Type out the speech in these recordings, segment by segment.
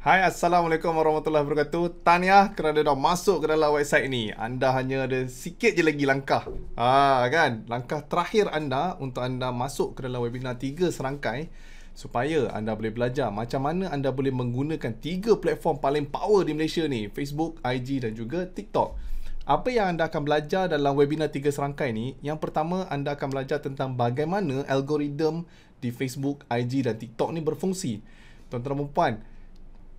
Hai Assalamualaikum Warahmatullahi Wabarakatuh Tahniah kerana dah masuk ke dalam website ni Anda hanya ada sikit je lagi langkah Haa kan Langkah terakhir anda untuk anda masuk ke dalam webinar tiga serangkai Supaya anda boleh belajar macam mana anda boleh menggunakan tiga platform paling power di Malaysia ni Facebook, IG dan juga TikTok apa yang anda akan belajar dalam webinar tiga serangkai ni, yang pertama anda akan belajar tentang bagaimana algoritma di Facebook, IG dan TikTok ni berfungsi. Tuan-tuan dan puan-puan,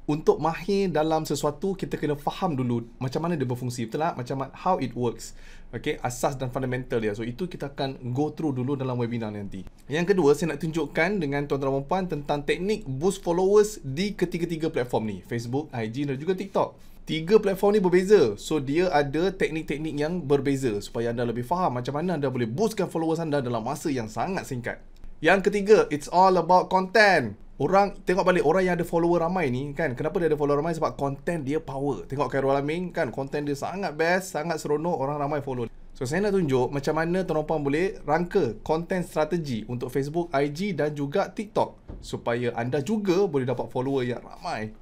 untuk mahir dalam sesuatu kita kena faham dulu macam mana dia berfungsi betul tak macam how it works okey asas dan fundamental dia so itu kita akan go through dulu dalam webinar nanti yang kedua saya nak tunjukkan dengan tuan-tuan dan puan tentang teknik boost followers di ketiga-tiga platform ni Facebook IG dan juga TikTok Tiga platform ni berbeza. So dia ada teknik-teknik yang berbeza supaya anda lebih faham macam mana anda boleh boostkan followers anda dalam masa yang sangat singkat. Yang ketiga, it's all about content. Orang tengok balik orang yang ada follower ramai ni kan kenapa dia ada follower ramai sebab konten dia power. Tengok Carol Aming kan konten dia sangat best, sangat seronok orang ramai follow. So saya nak tunjuk macam mana tuan boleh rangka konten strategi untuk Facebook, IG dan juga TikTok supaya anda juga boleh dapat follower yang ramai.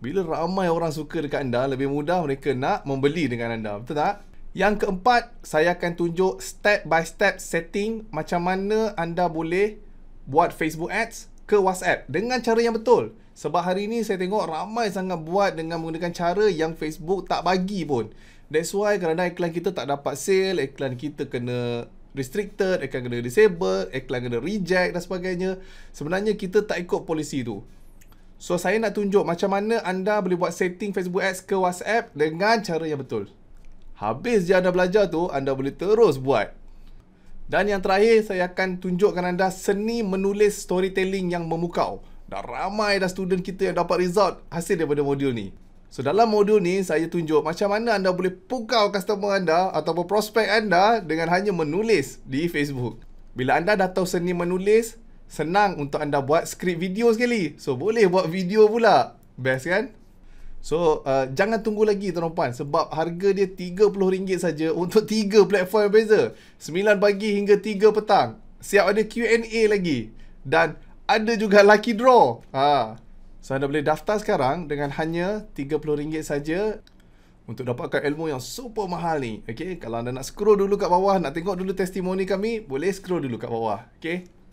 Bila ramai orang suka dekat anda, lebih mudah mereka nak membeli dengan anda. Betul tak? Yang keempat, saya akan tunjuk step by step setting macam mana anda boleh buat Facebook Ads ke WhatsApp dengan cara yang betul. Sebab hari ini saya tengok ramai sangat buat dengan menggunakan cara yang Facebook tak bagi pun. That's why kerana iklan kita tak dapat sale, iklan kita kena restricted, iklan kena disable, iklan kena reject dan sebagainya. Sebenarnya kita tak ikut polisi tu. So saya nak tunjuk macam mana anda boleh buat setting Facebook Ads ke WhatsApp dengan cara yang betul. Habis je anda belajar tu, anda boleh terus buat. Dan yang terakhir, saya akan tunjukkan anda seni menulis storytelling yang memukau. Dah ramai dah student kita yang dapat result hasil daripada modul ni. So dalam modul ni, saya tunjuk macam mana anda boleh pukau customer anda ataupun prospek anda dengan hanya menulis di Facebook. Bila anda dah tahu seni menulis, senang untuk anda buat skrip video sekali. So boleh buat video pula. Best kan? So uh, jangan tunggu lagi tuan puan sebab harga dia RM30 saja untuk tiga platform yang berbeza. 9 pagi hingga 3 petang. Siap ada Q&A lagi dan ada juga lucky draw. Ha. So anda boleh daftar sekarang dengan hanya RM30 saja untuk dapatkan ilmu yang super mahal ni. Okey, kalau anda nak scroll dulu kat bawah nak tengok dulu testimoni kami, boleh scroll dulu kat bawah. Okey.